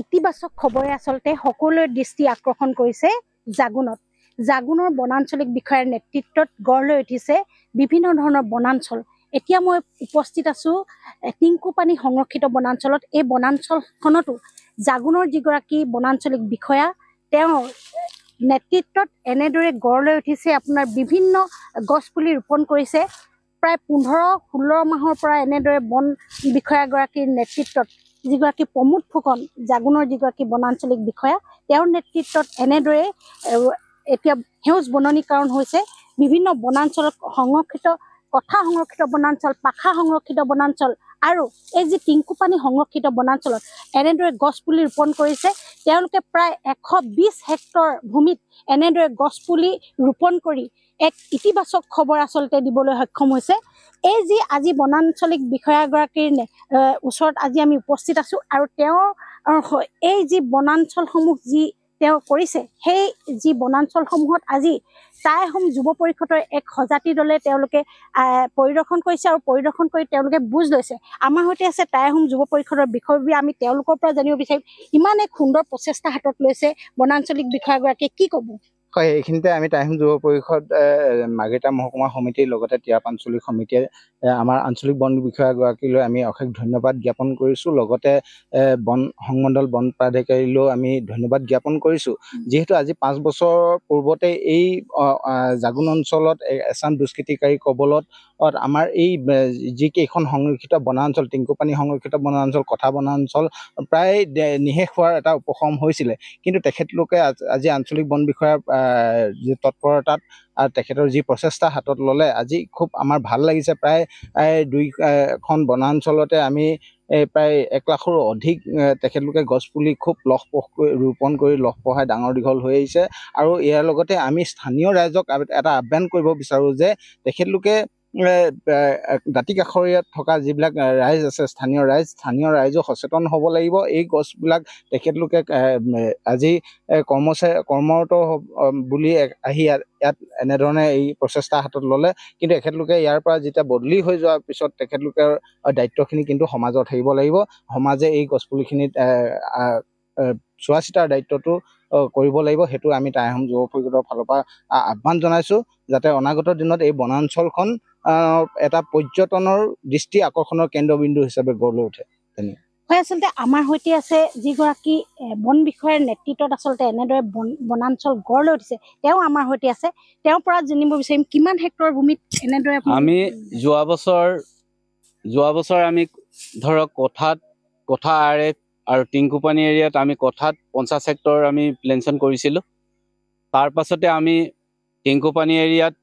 ইতিবাচক খবৰে আচলতে সকলোৰে দৃষ্টি আকৰ্ষণ কৰিছে জাগুণত জাগুণৰ বনাঞ্চলিক বিষয়াৰ নেতৃত্বত গঢ় লৈ উঠিছে বিভিন্ন ধৰণৰ বনাঞ্চল এতিয়া মই উপস্থিত আছোঁ টিংকুপানী সংৰক্ষিত বনাঞ্চলত এই বনাঞ্চলখনতো জাগুণৰ যিগৰাকী বনাঞ্চলিক বিষয়া তেওঁৰ নেতৃত্বত এনেদৰে গঢ় লৈ উঠিছে আপোনাৰ বিভিন্ন গছপুলি ৰোপণ কৰিছে প্ৰায় পোন্ধৰ ষোল্ল মাহৰ পৰা এনেদৰে বন বিষয়াগৰাকীৰ নেতৃত্বত যিগৰাকী প্ৰমোদ ফুকন জাগুনৰ যিগৰাকী বনাঞ্চলিক বিষয়া তেওঁৰ নেতৃত্বত এনেদৰে এতিয়া সেউজ বননীকৰণ হৈছে বিভিন্ন বনাঞ্চল সংৰক্ষিত কথা সংৰক্ষিত বনাঞ্চল পাখা সংৰক্ষিত বনাঞ্চল আৰু এই যি টিংকুপানী সংৰক্ষিত বনাঞ্চলত এনেদৰে গছপুলি ৰোপণ কৰিছে তেওঁলোকে প্ৰায় এশ বিছ হেক্টৰ ভূমিত এনেদৰে গছপুলি ৰোপণ কৰি এক ইতিবাচক খবৰ আচলতে দিবলৈ সক্ষম হৈছে এই যি আজি বনাঞ্চলিক বিষয়াগৰাকীৰ ওচৰত আজি আমি উপস্থিত আছোঁ আৰু তেওঁৰ এই যি বনাঞ্চলসমূহ যি তেওঁ কৰিছে সেই যি বনাঞ্চলসমূহত আজি টাই আহোম যুৱ পৰিষদৰ এক সজাতি দলে তেওঁলোকে পৰিদৰ্শন কৰিছে আৰু পৰিদৰ্শন কৰি তেওঁলোকে বুজ লৈছে আমাৰ সৈতে আছে টাই আহোম যুৱ পৰিষদৰ বিষয়বোৰ আমি তেওঁলোকৰ পৰা জানিব বিচাৰিম ইমান এক সুন্দৰ প্ৰচেষ্টা হাতত লৈছে বনাঞ্চলিক বিষয়াগৰাকীয়ে কি ক'ব হয় এইখিনিতে আমি টাইম যুৱ পৰিষদ মাগেতা মহকুমা সমিতিৰ লগতে আঞ্চলিক সমিতিয়ে আমাৰ আঞ্চলিক বন বিষয়াগৰাকীলৈ আমি অশেষ ধন্যবাদ জ্ঞাপন কৰিছোঁ লগতে বন সংমণ্ডল বন প্ৰাধিকাৰীলৈও আমি ধন্যবাদ জ্ঞাপন কৰিছোঁ যিহেতু আজি পাঁচ বছৰ পূৰ্বতে এই জাগুন অঞ্চলত এচাম দুষ্কৃতিকাৰী কবলত আমাৰ এই যিকেইখন সংৰক্ষিত বনাঞ্চল টিংকুপানী সংৰক্ষিত বনাঞ্চল কথা বনাঞ্চল প্ৰায় নিশেষ হোৱাৰ এটা উপশম হৈছিলে কিন্তু তেখেতলোকে আজি আঞ্চলিক বন বিষয়াৰ যি তৎপৰতাত তেখেতৰ যি প্ৰচেষ্টা হাতত ল'লে আজি খুব আমাৰ ভাল লাগিছে প্ৰায় দুই এখন বনাঞ্চলতে আমি এই প্ৰায় এক লাখৰো অধিক তেখেতলোকে গছপুলি খুব লহ পহ কৰি ৰোপণ কৰি লহ লহপহাই ডাঙৰ দীঘল হৈ আহিছে আৰু ইয়াৰ লগতে আমি স্থানীয় ৰাইজক এটা আহ্বান কৰিব বিচাৰোঁ যে তেখেতলোকে দাঁতি কাষৰীয়াত থকা যিবিলাক ৰাইজ আছে স্থানীয় ৰাইজ স্থানীয় ৰাইজো সচেতন হ'ব লাগিব এই গছবিলাক তেখেতলোকে আজি কৰ্মচাৰী কৰ্মৰত বুলি আহি ইয়াত এনেধৰণে এই প্ৰচেষ্টা হাতত ল'লে কিন্তু এখেতলোকে ইয়াৰ পৰা যেতিয়া বদলি হৈ যোৱাৰ পিছত তেখেতলোকৰ দায়িত্বখিনি কিন্তু সমাজত থাকিব লাগিব সমাজে এই গছপুলিখিনিত চোৱা চিতাৰ দায়িত্বটো কৰিব লাগিব সেইটো আমি টাই আহোম যুৱ পৰিষদৰ ফালৰ পৰা আহ্বান জনাইছোঁ যাতে অনাগত দিনত এই বনাঞ্চলখন এটা পৰ্যটনৰ দৃষ্টি আকৰ্ষণৰ কেন্দ্ৰবিন্দু হিচাপে গঢ় লৈ উঠে হয় আচলতে আমাৰ সৈতে আছে যিগৰাকী বন বিষয়াৰ নেতৃত্বত আচলতে এনেদৰে বন বনাঞ্চল গঢ় লৈ উঠিছে তেওঁ আমাৰ সৈতে আছে তেওঁৰ পৰা জানিব বিচাৰিম কিমান হেক্টৰ ভূমিত এনেদৰে আমি যোৱা বছৰ যোৱা বছৰ আমি ধৰক কঠাত কঠা আৰ এফ আৰু টিংকুপানী এৰিয়াত আমি কঠাত পঞ্চাছ হেক্টৰ আমি প্লেনশ্যন কৰিছিলোঁ তাৰপাছতে আমি টিংকুপানী এৰিয়াত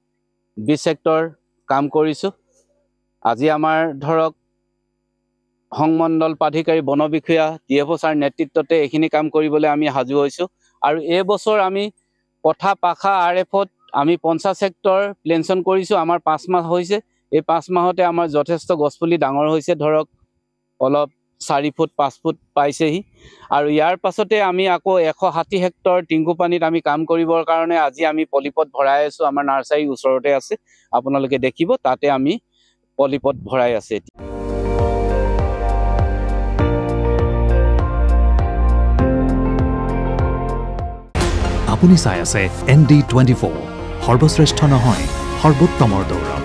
বিছ হেক্টৰ কাম কৰিছোঁ আজি আমাৰ ধৰক সংমণ্ডল প্ৰাধিকাৰী বন বিষয়া ডি এফ অ' ছাৰ নেতৃত্বতে এইখিনি কাম কৰিবলৈ আমি সাজু হৈছোঁ আৰু এইবছৰ আমি কথা পাখা আৰ এফত আমি পঞ্চাছ হেক্টৰ প্লেনশ্যন কৰিছোঁ আমাৰ পাঁচ মাহ হৈছে এই পাঁচ মাহতে আমাৰ যথেষ্ট গছপুলি ডাঙৰ হৈছে ধৰক অলপ চাৰি ফুট পাঁচ ফুট পাইছেহি আৰু ইয়াৰ পাছতে আমি আকৌ এশ ষাঠি হেক্টৰ টিংকু পানীত আমি কাম কৰিবৰ কাৰণে আজি আমি পলিপথ ভৰাই আছোঁ আমাৰ নাৰ্চাৰীৰ ওচৰতে আছে আপোনালোকে দেখিব তাতে আমি পলিপথ ভৰাই আছে এতিয়া আপুনি চাই আছে এন ডি টুৱেণ্টি ফ'ৰ সৰ্বশ্ৰেষ্ঠ নহয় সৰ্বোত্তমৰ দৌৰ